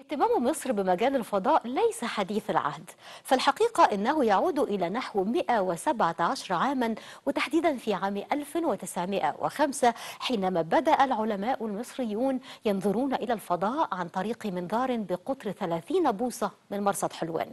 اهتمام مصر بمجال الفضاء ليس حديث العهد فالحقيقة أنه يعود إلى نحو 117 عاما وتحديدا في عام 1905 حينما بدأ العلماء المصريون ينظرون إلى الفضاء عن طريق منظار بقطر 30 بوصة من مرصد حلوان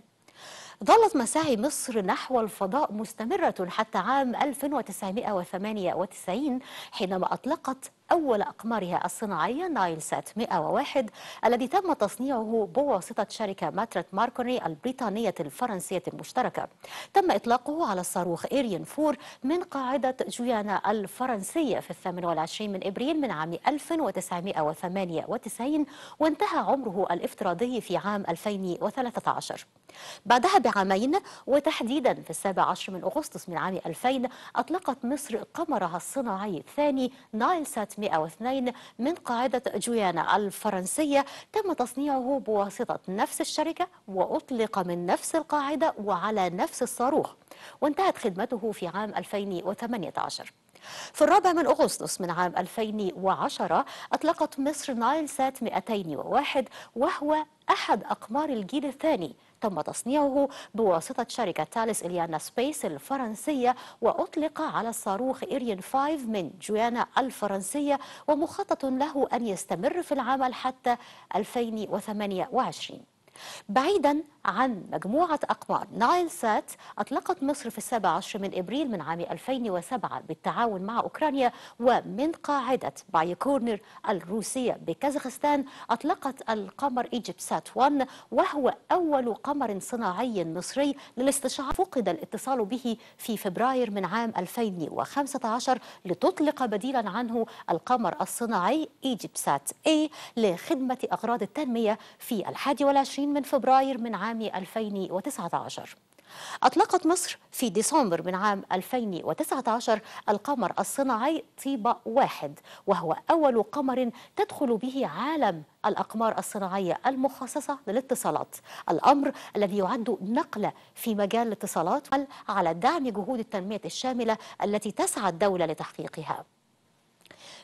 ظلت مساعي مصر نحو الفضاء مستمرة حتى عام 1998 حينما أطلقت أول أقمارها الصناعية نايل سات 101 الذي تم تصنيعه بواسطة شركة ماترت ماركوني البريطانية الفرنسية المشتركة تم إطلاقه على الصاروخ إيريان 4 من قاعدة جويانا الفرنسية في 28 من إبريل من عام 1998 وانتهى عمره الافتراضي في عام 2013 بعدها بعامين وتحديدا في 17 من أغسطس من عام 2000 أطلقت مصر قمرها الصناعي الثاني نايل سات 1902 من قاعدة جويانا الفرنسية تم تصنيعه بواسطة نفس الشركة وأطلق من نفس القاعدة وعلى نفس الصاروخ وانتهت خدمته في عام 2018 في الرابع من أغسطس من عام 2010 أطلقت مصر نايل سات 201 وهو أحد أقمار الجيل الثاني تم تصنيعه بواسطة شركة تاليس إليانا سبيس الفرنسية وأطلق على الصاروخ إيريان 5 من جويانا الفرنسية ومخطط له أن يستمر في العمل حتى 2028 بعيدا عن مجموعة أقمار نايل سات أطلقت مصر في السابع عشر من إبريل من عام 2007 بالتعاون مع أوكرانيا ومن قاعدة باي كورنر الروسية بكازاخستان أطلقت القمر إيجيب سات 1 وهو أول قمر صناعي مصري للاستشعار فقد الاتصال به في فبراير من عام 2015 لتطلق بديلا عنه القمر الصناعي إيجيب سات A لخدمة أغراض التنمية في الحادي والعشرين 29 من فبراير من عام 2019 أطلقت مصر في ديسمبر من عام 2019 القمر الصناعي طيبة واحد وهو أول قمر تدخل به عالم الأقمار الصناعية المخصصة للاتصالات الأمر الذي يعد نقلة في مجال الاتصالات على دعم جهود التنمية الشاملة التي تسعى الدولة لتحقيقها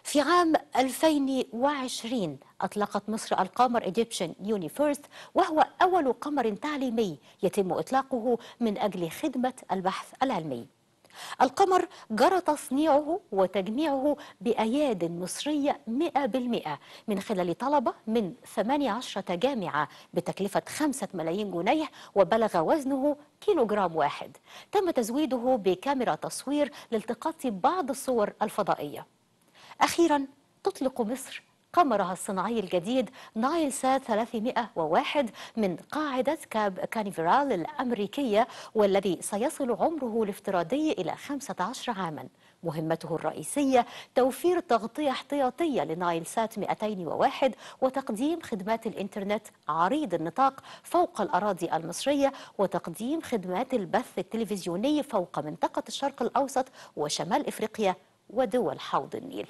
في عام 2020 أطلقت مصر القمر إيجيبشن يونيفيرس وهو أول قمر تعليمي يتم إطلاقه من أجل خدمة البحث العلمي القمر جرى تصنيعه وتجميعه بأياد مصرية 100% من خلال طلبة من 18 جامعة بتكلفة 5 ملايين جنيه وبلغ وزنه كيلوغرام واحد تم تزويده بكاميرا تصوير لالتقاط بعض الصور الفضائية أخيرا تطلق مصر قمرها الصناعي الجديد نايل سات 301 من قاعدة كاب كانيفرال الأمريكية والذي سيصل عمره الافتراضي إلى 15 عاماً مهمته الرئيسية توفير تغطية احتياطية لنايل سات 201 وتقديم خدمات الإنترنت عريض النطاق فوق الأراضي المصرية وتقديم خدمات البث التلفزيوني فوق منطقة الشرق الأوسط وشمال إفريقيا ودول حوض النيل